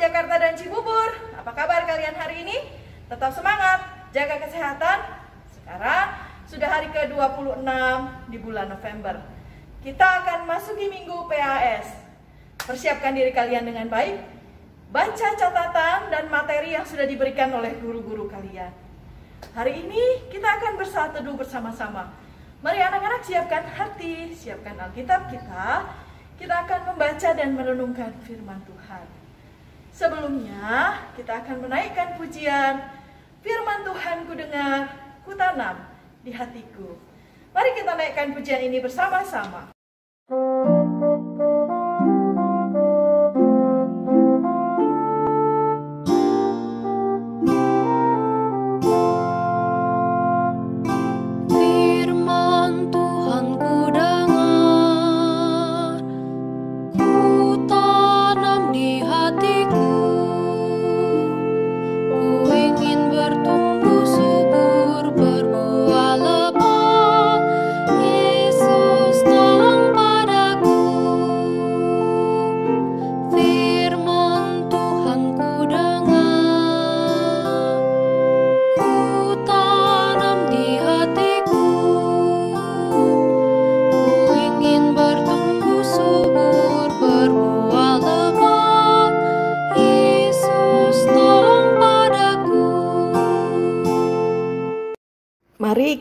Jakarta dan Cibubur. Apa kabar kalian hari ini? Tetap semangat, jaga kesehatan. Sekarang sudah hari ke-26 di bulan November. Kita akan masuki minggu PAS. Persiapkan diri kalian dengan baik. Baca catatan dan materi yang sudah diberikan oleh guru-guru kalian. Hari ini kita akan bersatu teduh bersama-sama. Mari anak-anak siapkan hati, siapkan Alkitab kita. Kita akan membaca dan merenungkan firman Tuhan. Sebelumnya, kita akan menaikkan pujian Firman Tuhan ku dengar, ku tanam di hatiku. Mari kita naikkan pujian ini bersama-sama.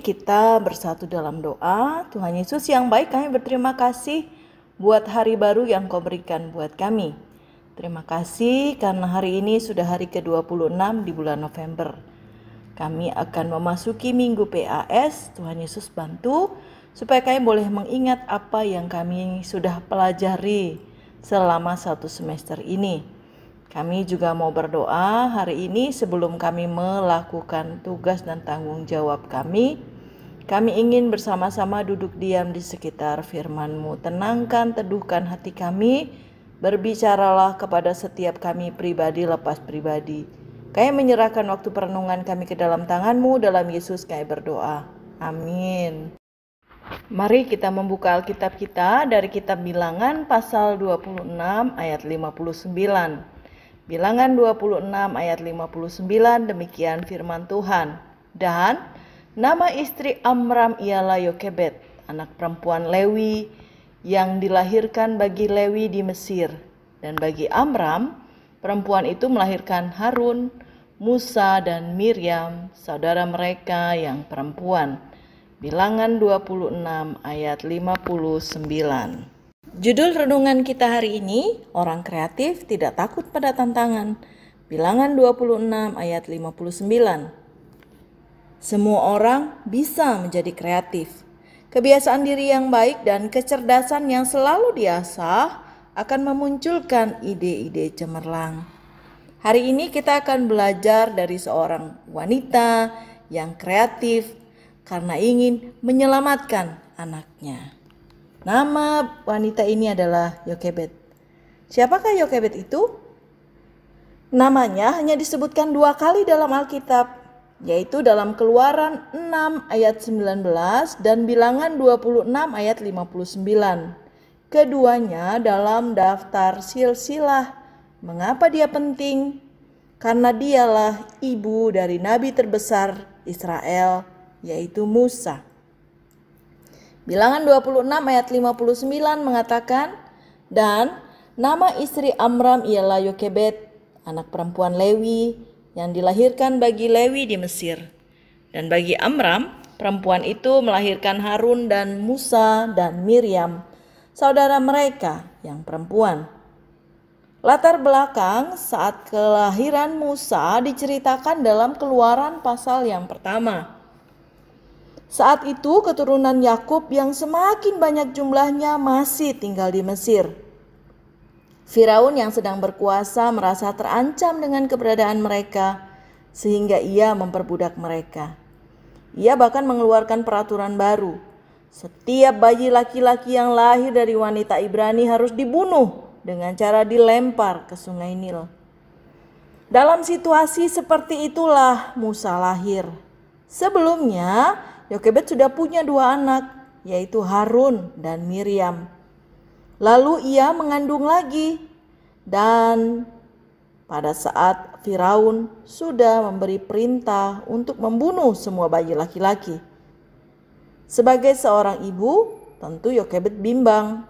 kita bersatu dalam doa. Tuhan Yesus yang baik, kami berterima kasih buat hari baru yang kau berikan buat kami. Terima kasih karena hari ini sudah hari ke-26 di bulan November. Kami akan memasuki minggu PAS. Tuhan Yesus bantu supaya kami boleh mengingat apa yang kami sudah pelajari selama satu semester ini. Kami juga mau berdoa hari ini sebelum kami melakukan tugas dan tanggung jawab kami. Kami ingin bersama-sama duduk diam di sekitar firman-Mu. Tenangkan, teduhkan hati kami. Berbicaralah kepada setiap kami pribadi lepas pribadi. Kami menyerahkan waktu perenungan kami ke dalam tangan-Mu. Dalam Yesus kami berdoa. Amin. Mari kita membuka Alkitab kita dari kitab Bilangan pasal 26 ayat 59. Bilangan 26 ayat 59 demikian firman Tuhan. Dan Nama istri Amram ialah Yokebet, anak perempuan Lewi yang dilahirkan bagi Lewi di Mesir. Dan bagi Amram, perempuan itu melahirkan Harun, Musa, dan Miriam, saudara mereka yang perempuan. Bilangan 26 ayat 59. Judul renungan kita hari ini, Orang Kreatif Tidak Takut Pada Tantangan. Bilangan 26 ayat 59. Semua orang bisa menjadi kreatif. Kebiasaan diri yang baik dan kecerdasan yang selalu diasah akan memunculkan ide-ide cemerlang. Hari ini kita akan belajar dari seorang wanita yang kreatif karena ingin menyelamatkan anaknya. Nama wanita ini adalah Yokebet. Siapakah Yokebet itu? Namanya hanya disebutkan dua kali dalam Alkitab, yaitu dalam Keluaran 6 ayat 19 dan bilangan 26 ayat 59. Keduanya dalam daftar silsilah. Mengapa dia penting? Karena dialah ibu dari nabi terbesar Israel, yaitu Musa. Bilangan 26 ayat 59 mengatakan, "Dan nama istri Amram ialah Yokebet, anak perempuan Lewi, yang dilahirkan bagi Lewi di Mesir. Dan bagi Amram, perempuan itu melahirkan Harun dan Musa dan Miriam, saudara mereka yang perempuan. Latar belakang saat kelahiran Musa diceritakan dalam keluaran pasal yang pertama. Saat itu keturunan Yakub yang semakin banyak jumlahnya masih tinggal di Mesir. Firaun yang sedang berkuasa merasa terancam dengan keberadaan mereka, sehingga ia memperbudak mereka. Ia bahkan mengeluarkan peraturan baru: setiap bayi laki-laki yang lahir dari wanita Ibrani harus dibunuh dengan cara dilempar ke Sungai Nil. Dalam situasi seperti itulah Musa lahir. Sebelumnya, Yokebet sudah punya dua anak, yaitu Harun dan Miriam. Lalu ia mengandung lagi, dan pada saat Firaun sudah memberi perintah untuk membunuh semua bayi laki-laki. Sebagai seorang ibu, tentu Yokebet bimbang.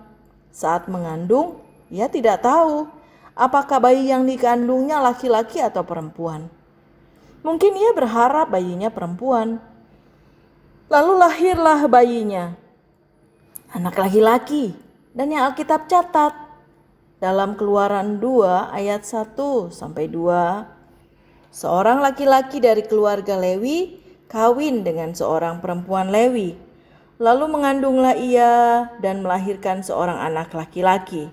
Saat mengandung, ia tidak tahu apakah bayi yang dikandungnya laki-laki atau perempuan. Mungkin ia berharap bayinya perempuan. Lalu lahirlah bayinya, anak laki-laki dan yang Alkitab catat dalam Keluaran 2 ayat 1 sampai 2 seorang laki-laki dari keluarga Lewi kawin dengan seorang perempuan Lewi lalu mengandunglah ia dan melahirkan seorang anak laki-laki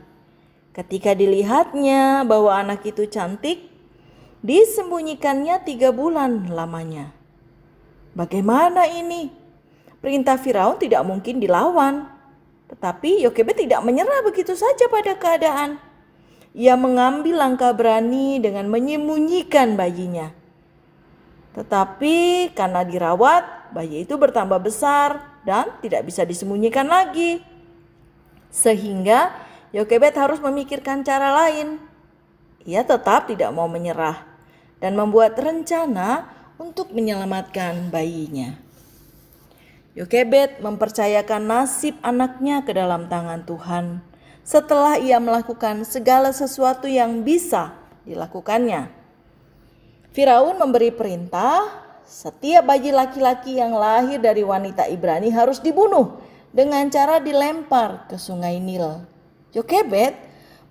ketika dilihatnya bahwa anak itu cantik disembunyikannya tiga bulan lamanya Bagaimana ini? Perintah Firaun tidak mungkin dilawan. Tetapi Yokebet tidak menyerah begitu saja pada keadaan. Ia mengambil langkah berani dengan menyembunyikan bayinya. Tetapi karena dirawat, bayi itu bertambah besar dan tidak bisa disembunyikan lagi. Sehingga Yokebet harus memikirkan cara lain. Ia tetap tidak mau menyerah dan membuat rencana untuk menyelamatkan bayinya. Yokebet mempercayakan nasib anaknya ke dalam tangan Tuhan setelah ia melakukan segala sesuatu yang bisa dilakukannya. Firaun memberi perintah, setiap bayi laki-laki yang lahir dari wanita Ibrani harus dibunuh dengan cara dilempar ke sungai Nil. Yokebet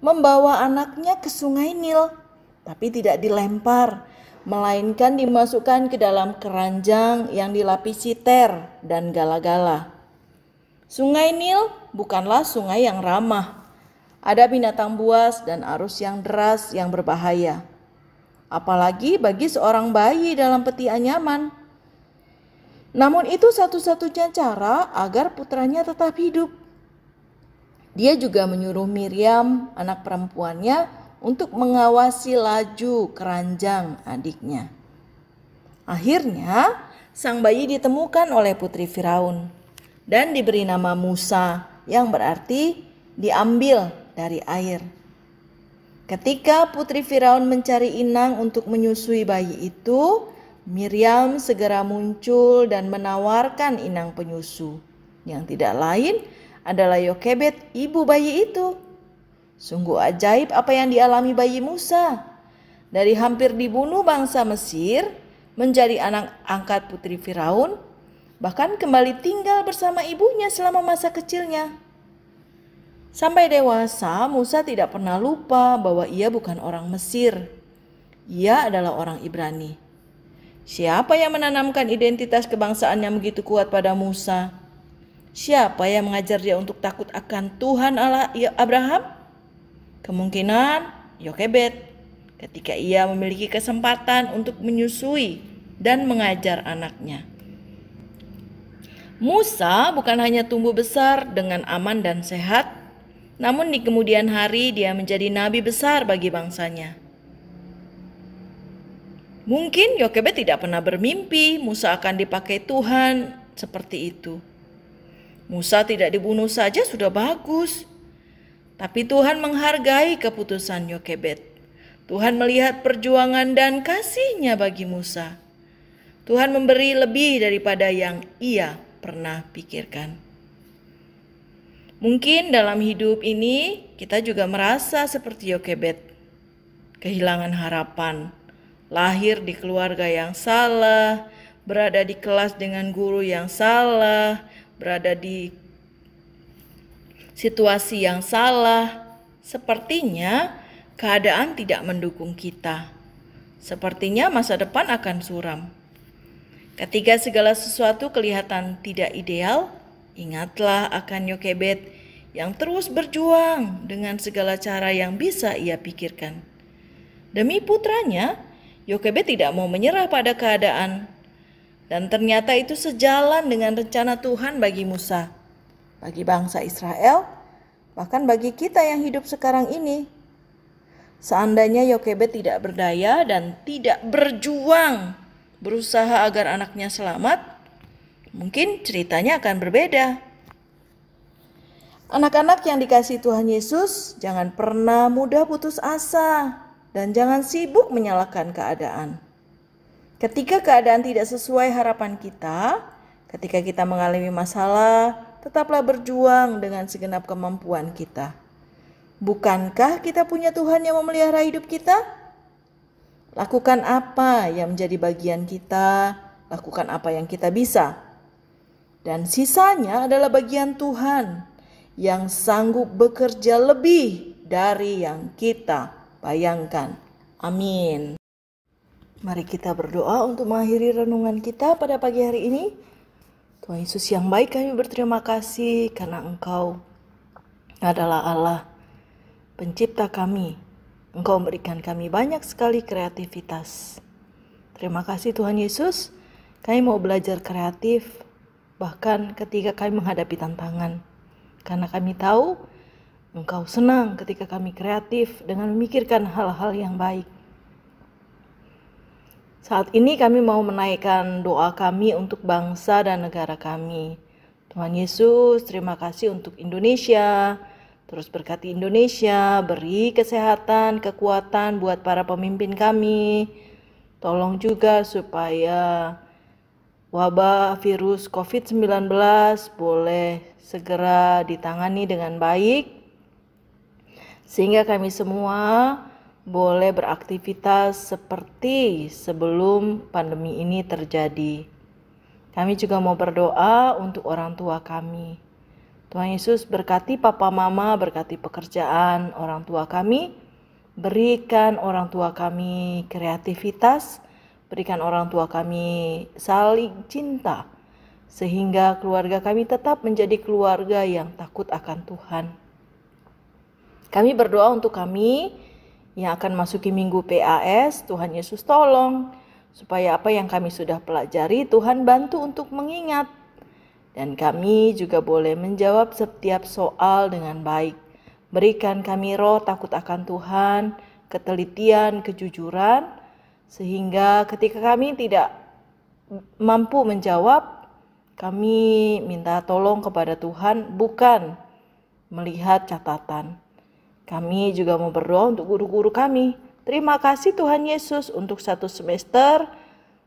membawa anaknya ke sungai Nil, tapi tidak dilempar melainkan dimasukkan ke dalam keranjang yang dilapisi ter dan gala-gala. Sungai Nil bukanlah sungai yang ramah. Ada binatang buas dan arus yang deras yang berbahaya. Apalagi bagi seorang bayi dalam peti anyaman. Namun itu satu-satunya cara agar putranya tetap hidup. Dia juga menyuruh Miriam, anak perempuannya, untuk mengawasi laju keranjang adiknya. Akhirnya, sang bayi ditemukan oleh putri Firaun dan diberi nama Musa, yang berarti diambil dari air. Ketika putri Firaun mencari inang untuk menyusui bayi itu, Miriam segera muncul dan menawarkan inang penyusu, yang tidak lain adalah Yokebet, ibu bayi itu. Sungguh ajaib apa yang dialami bayi Musa. Dari hampir dibunuh bangsa Mesir menjadi anak angkat putri Firaun, bahkan kembali tinggal bersama ibunya selama masa kecilnya. Sampai dewasa, Musa tidak pernah lupa bahwa ia bukan orang Mesir. Ia adalah orang Ibrani. Siapa yang menanamkan identitas kebangsaannya begitu kuat pada Musa? Siapa yang mengajar dia untuk takut akan Tuhan Allah ya, Abraham? Kemungkinan Yokebet ketika ia memiliki kesempatan untuk menyusui dan mengajar anaknya. Musa bukan hanya tumbuh besar dengan aman dan sehat, namun di kemudian hari dia menjadi nabi besar bagi bangsanya. Mungkin Yokebet tidak pernah bermimpi Musa akan dipakai Tuhan seperti itu. Musa tidak dibunuh saja sudah bagus. Tapi Tuhan menghargai keputusan Yokebet. Tuhan melihat perjuangan dan kasihnya bagi Musa. Tuhan memberi lebih daripada yang ia pernah pikirkan. Mungkin dalam hidup ini kita juga merasa seperti Yokebet, Kehilangan harapan, lahir di keluarga yang salah, berada di kelas dengan guru yang salah, berada di situasi yang salah. Sepertinya keadaan tidak mendukung kita. Sepertinya masa depan akan suram. Ketika segala sesuatu kelihatan tidak ideal, ingatlah akan Yokebet yang terus berjuang dengan segala cara yang bisa ia pikirkan. Demi putranya, Yokebet tidak mau menyerah pada keadaan. Dan ternyata itu sejalan dengan rencana Tuhan bagi Musa bagi bangsa Israel, bahkan bagi kita yang hidup sekarang ini. Seandainya Yokebet tidak berdaya dan tidak berjuang berusaha agar anaknya selamat, mungkin ceritanya akan berbeda. Anak-anak yang dikasih Tuhan Yesus, jangan pernah mudah putus asa dan jangan sibuk menyalahkan keadaan. Ketika keadaan tidak sesuai harapan kita, ketika kita mengalami masalah, tetaplah berjuang dengan segenap kemampuan kita. Bukankah kita punya Tuhan yang memelihara hidup kita? Lakukan apa yang menjadi bagian kita, lakukan apa yang kita bisa. Dan sisanya adalah bagian Tuhan yang sanggup bekerja lebih dari yang kita bayangkan. Amin. Mari kita berdoa untuk mengakhiri renungan kita pada pagi hari ini. Tuhan Yesus yang baik kami berterima kasih karena Engkau adalah Allah pencipta kami. Engkau memberikan kami banyak sekali kreativitas. Terima kasih Tuhan Yesus, kami mau belajar kreatif bahkan ketika kami menghadapi tantangan. Karena kami tahu Engkau senang ketika kami kreatif dengan memikirkan hal-hal yang baik. Saat ini kami mau menaikkan doa kami untuk bangsa dan negara kami. Tuhan Yesus, terima kasih untuk Indonesia. Terus berkati Indonesia, beri kesehatan, kekuatan buat para pemimpin kami. Tolong juga supaya wabah virus COVID-19 boleh segera ditangani dengan baik, sehingga kami semua boleh beraktivitas seperti sebelum pandemi ini terjadi. Kami juga mau berdoa untuk orang tua kami. Tuhan Yesus berkati papa mama, berkati pekerjaan orang tua kami. Berikan orang tua kami kreativitas, berikan orang tua kami saling cinta sehingga keluarga kami tetap menjadi keluarga yang takut akan Tuhan. Kami berdoa untuk kami yang akan masuki minggu PAS, Tuhan Yesus tolong supaya apa yang kami sudah pelajari Tuhan bantu untuk mengingat dan kami juga boleh menjawab setiap soal dengan baik. Berikan kami roh takut akan Tuhan, ketelitian, kejujuran, sehingga ketika kami tidak mampu menjawab, kami minta tolong kepada Tuhan, bukan melihat catatan, kami juga mau berdoa untuk guru-guru kami. Terima kasih Tuhan Yesus untuk satu semester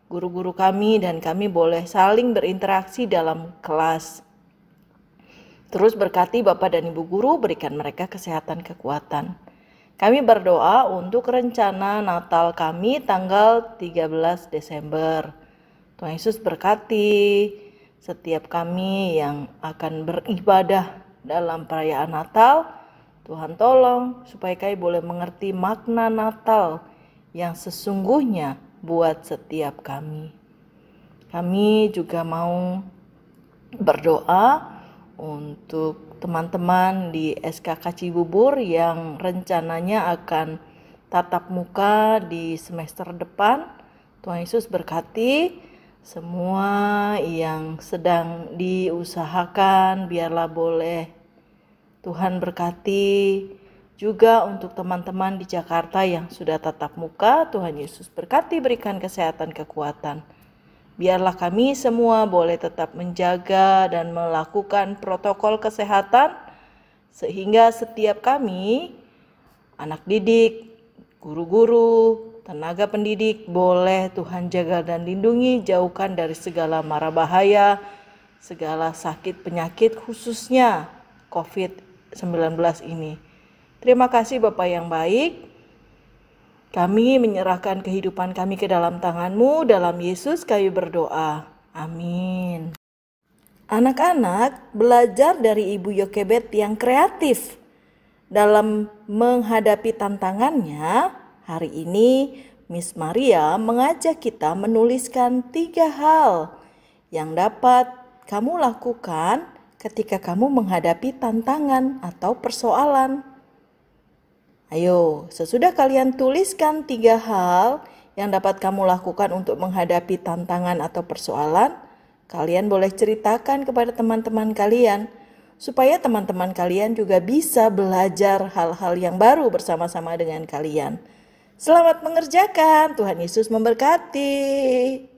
guru-guru kami dan kami boleh saling berinteraksi dalam kelas. Terus berkati Bapak dan Ibu guru, berikan mereka kesehatan kekuatan. Kami berdoa untuk rencana Natal kami tanggal 13 Desember. Tuhan Yesus berkati setiap kami yang akan beribadah dalam perayaan Natal Tuhan tolong supaya kami boleh mengerti makna Natal yang sesungguhnya buat setiap kami. Kami juga mau berdoa untuk teman-teman di SKK Cibubur yang rencananya akan tatap muka di semester depan. Tuhan Yesus berkati semua yang sedang diusahakan biarlah boleh Tuhan berkati juga untuk teman-teman di Jakarta yang sudah tatap muka. Tuhan Yesus berkati, berikan kesehatan, kekuatan. Biarlah kami semua boleh tetap menjaga dan melakukan protokol kesehatan, sehingga setiap kami, anak didik, guru-guru, tenaga pendidik, boleh Tuhan jaga dan lindungi, jauhkan dari segala mara bahaya, segala sakit penyakit, khususnya COVID 19 ini. Terima kasih Bapak yang baik. Kami menyerahkan kehidupan kami ke dalam tanganmu, dalam Yesus kami berdoa. Amin. Anak-anak belajar dari Ibu Yokebet yang kreatif dalam menghadapi tantangannya. Hari ini Miss Maria mengajak kita menuliskan tiga hal yang dapat kamu lakukan ketika kamu menghadapi tantangan atau persoalan. Ayo, sesudah kalian tuliskan tiga hal yang dapat kamu lakukan untuk menghadapi tantangan atau persoalan, kalian boleh ceritakan kepada teman-teman kalian supaya teman-teman kalian juga bisa belajar hal-hal yang baru bersama-sama dengan kalian. Selamat mengerjakan, Tuhan Yesus memberkati.